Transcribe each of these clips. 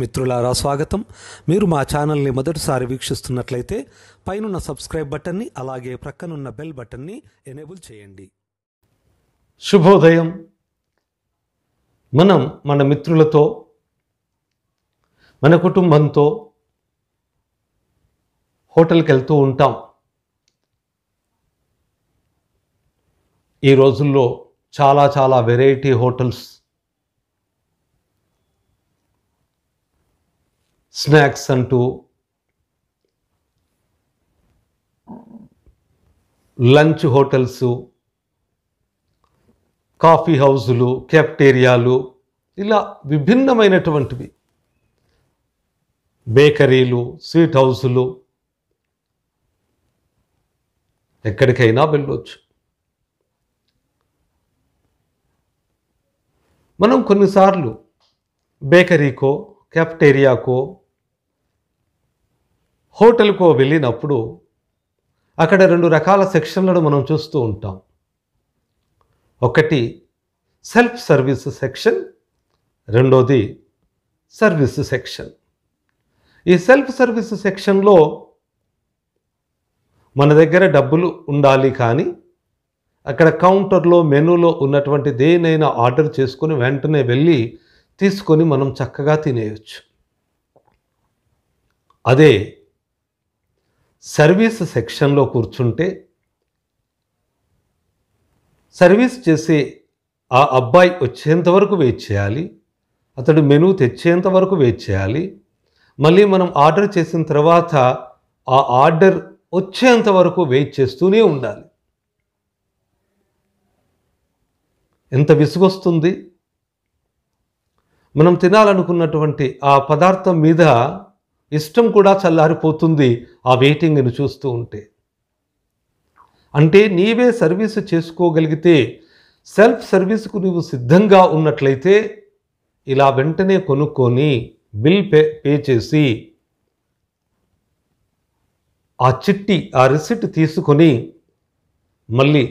మిత్రులారా స్వాగతం మీరు మా ఛానల్ని మొదటిసారి వీక్షిస్తున్నట్లయితే పైనున్న సబ్స్క్రైబ్ బటన్ని అలాగే ప్రక్కనున్న బెల్ బటన్ని ఎనేబుల్ చేయండి శుభోదయం మనం మన మిత్రులతో మన కుటుంబంతో హోటల్కి వెళ్తూ ఉంటాం ఈ రోజుల్లో చాలా చాలా వెరైటీ హోటల్స్ స్నాక్స్ అంటూ లంచ్ హోటల్స్ కాఫీ హౌజులు కెఫ్టేరియాలు ఇలా విభిన్నమైనటువంటివి బేకరీలు స్వీట్ హౌసులు ఎక్కడికైనా వెళ్ళవచ్చు మనం కొన్నిసార్లు బేకరీకో కెఫ్టేరియాకో హోటల్కో వెళ్ళినప్పుడు అక్కడ రెండు రకాల సెక్షన్లను మనం చూస్తూ ఉంటాం ఒకటి సెల్ఫ్ సర్వీస్ సెక్షన్ రెండోది సర్వీస్ సెక్షన్ ఈ సెల్ఫ్ సర్వీస్ సెక్షన్లో మన దగ్గర డబ్బులు ఉండాలి కానీ అక్కడ కౌంటర్లో మెనూలో ఉన్నటువంటి దేనైనా ఆర్డర్ చేసుకొని వెంటనే వెళ్ళి తీసుకొని మనం చక్కగా తినేయచ్చు అదే సర్వీస్ సెక్షన్లో కూర్చుంటే సర్వీస్ చేసే ఆ అబ్బాయి వచ్చేంత వరకు వెయిట్ చేయాలి అతడు మెనూ తెచ్చేంత వరకు వెయిట్ చేయాలి మళ్ళీ మనం ఆర్డర్ చేసిన తర్వాత ఆ ఆర్డర్ వచ్చేంత వరకు వెయిట్ చేస్తూనే ఉండాలి ఎంత విసుగొస్తుంది మనం తినాలనుకున్నటువంటి ఆ పదార్థం మీద ఇష్టం కూడా చల్లారిపోతుంది ఆ వెయిటింగ్ను చూస్తూ ఉంటే అంటే నీవే సర్వీస్ చేసుకోగలిగితే సెల్ఫ్ సర్వీస్కు నువ్వు సిద్ధంగా ఉన్నట్లయితే ఇలా వెంటనే కొనుక్కొని బిల్ పే పే చేసి ఆ చిట్టి ఆ రిసిట్ తీసుకొని మళ్ళీ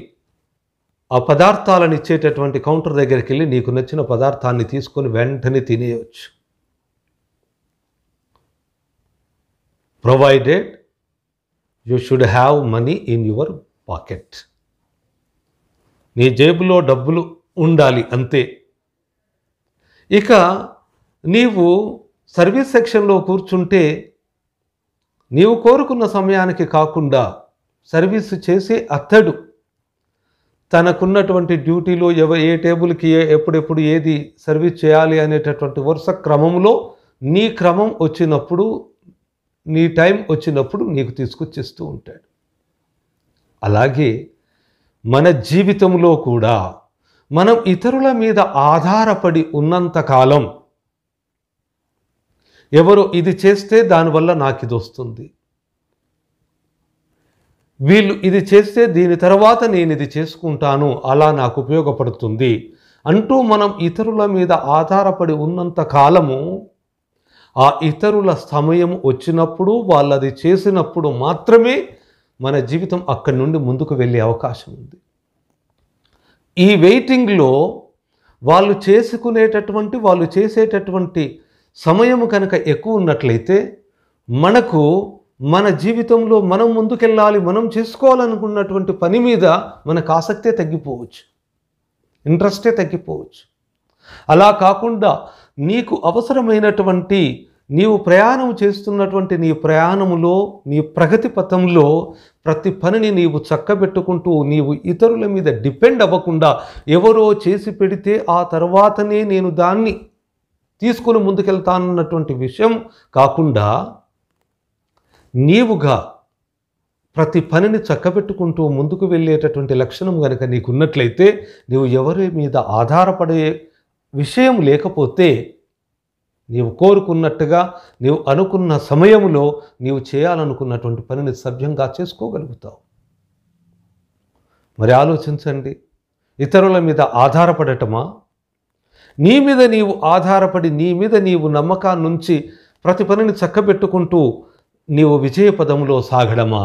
ఆ పదార్థాలను ఇచ్చేటటువంటి కౌంటర్ దగ్గరికి వెళ్ళి నీకు నచ్చిన పదార్థాన్ని తీసుకొని వెంటనే తినేయవచ్చు provided you should have money in your pocket నీ జేబులో డబ్బులు ఉండాలి అంతే ఇక నీవు సర్వీస్ సెక్షన్లో కూర్చుంటే నీవు కోరుకున్న సమయానికి కాకుండా సర్వీస్ చేసే అత్తడు తనకున్నటువంటి డ్యూటీలో ఎవ ఏ టేబుల్కి ఎప్పుడెప్పుడు ఏది సర్వీస్ చేయాలి అనేటటువంటి వరుస క్రమంలో నీ క్రమం వచ్చినప్పుడు నీ టైం వచ్చినప్పుడు నీకు తీసుకొచ్చేస్తూ ఉంటాడు అలాగే మన జీవితంలో కూడా మనం ఇతరుల మీద ఆధారపడి ఉన్నంతకాలం ఎవరు ఇది చేస్తే దానివల్ల నాకు ఇది వస్తుంది వీళ్ళు ఇది చేస్తే దీని తర్వాత నేను ఇది చేసుకుంటాను అలా నాకు ఉపయోగపడుతుంది అంటూ మనం ఇతరుల మీద ఆధారపడి ఉన్నంత కాలము ఆ ఇతరుల సమయం వచ్చినప్పుడు వాళ్ళది చేసినప్పుడు మాత్రమే మన జీవితం అక్కడి నుండి ముందుకు వెళ్ళే అవకాశం ఉంది ఈ వెయిటింగ్లో వాళ్ళు చేసుకునేటటువంటి వాళ్ళు చేసేటటువంటి సమయం కనుక ఎక్కువ ఉన్నట్లయితే మనకు మన జీవితంలో మనం ముందుకెళ్ళాలి మనం చేసుకోవాలనుకున్నటువంటి పని మీద మనకు ఆసక్తే తగ్గిపోవచ్చు ఇంట్రెస్టే తగ్గిపోవచ్చు అలా కాకుండా నీకు అవసరమైనటువంటి నీవు ప్రయాణం చేస్తున్నటువంటి నీ ప్రయాణములో నీ ప్రగతి పథంలో ప్రతి పనిని నీవు చక్కబెట్టుకుంటూ నీవు ఇతరుల మీద డిపెండ్ అవ్వకుండా ఎవరో చేసి పెడితే ఆ తర్వాతనే నేను దాన్ని తీసుకొని ముందుకెళ్తానన్నటువంటి విషయం కాకుండా నీవుగా ప్రతి పనిని చక్కబెట్టుకుంటూ ముందుకు వెళ్ళేటటువంటి లక్షణం కనుక నీకున్నట్లయితే నీవు ఎవరి మీద ఆధారపడే విషయం లేకపోతే నీవు కోరుకున్నట్టుగా నీవు అనుకున్న సమయంలో నీవు చేయాలనుకున్నటువంటి పనిని సభ్యంగా చేసుకోగలుగుతావు మరి ఆలోచించండి ఇతరుల మీద ఆధారపడటమా నీ మీద నీవు ఆధారపడి నీ మీద నీవు నమ్మకాన్నుంచి ప్రతి పనిని చక్కబెట్టుకుంటూ నీవు విజయపదములో సాగడమా